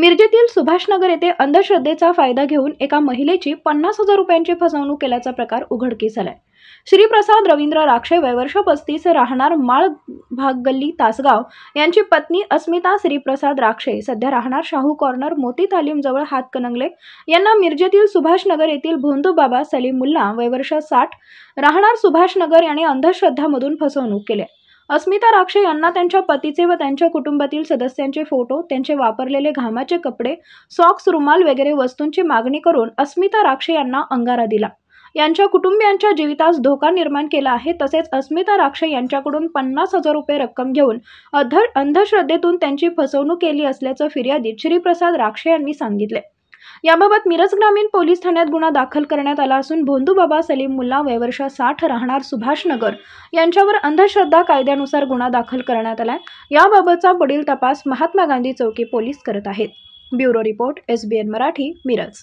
मिरजेतील सुभाषनगर येथे अंधश्रद्धेचा फायदा घेऊन एका महिलेची पन्नास हजार रुपयांची फसवणूक केल्याचा प्रकार उघडकीस आलाय श्रीप्रसाद रवींद्र राक्षे वयवर्ष पस्तीस राहणार माळ भाग गल्ली तासगाव यांची पत्नी अस्मिता श्रीप्रसाद राक्षे सध्या राहणार शाहू कॉर्नर मोती तालीम जवळ कनंगले यांना मिरजेतील सुभाषनगर येथील भोंदू बाबा सलीम मुल्ला वयवर्ष साठ राहणार सुभाषनगर यांनी अंधश्रद्धामधून फसवणूक केली अस्मिता राक्षे यांना त्यांच्या पतीचे व त्यांच्या कुटुंबातील सदस्यांचे फोटो त्यांचे वापरलेले घामाचे कपडे सॉक्स रुमाल वगैरे वस्तूंची मागणी करून अस्मिता राक्षे यांना अंगारा दिला यांच्या कुटुंबियांच्या जीवितास धोका निर्माण केला आहे तसेच अस्मिता राक्षे यांच्याकडून पन्नास हजार रुपये रक्कम घेऊन अंधश्रद्धेतून त्यांची फसवणूक केली असल्याचं फिर्यादीत श्रीप्रसाद राक्षे यांनी सांगितले याबाबत मिरज ग्रामीण पोलीस ठाण्यात गुन्हा दाखल करण्यात आला असून भोंदू बाबा सलीम मुल्ला वयवर्ष साठ राहणार सुभाष नगर यांच्यावर अंधश्रद्धा कायद्यानुसार गुन्हा दाखल करण्यात आला याबाबतचा पुढील तपास महात्मा गांधी चौकी पोलीस करत आहेत bureau report SBN Marathi Miraj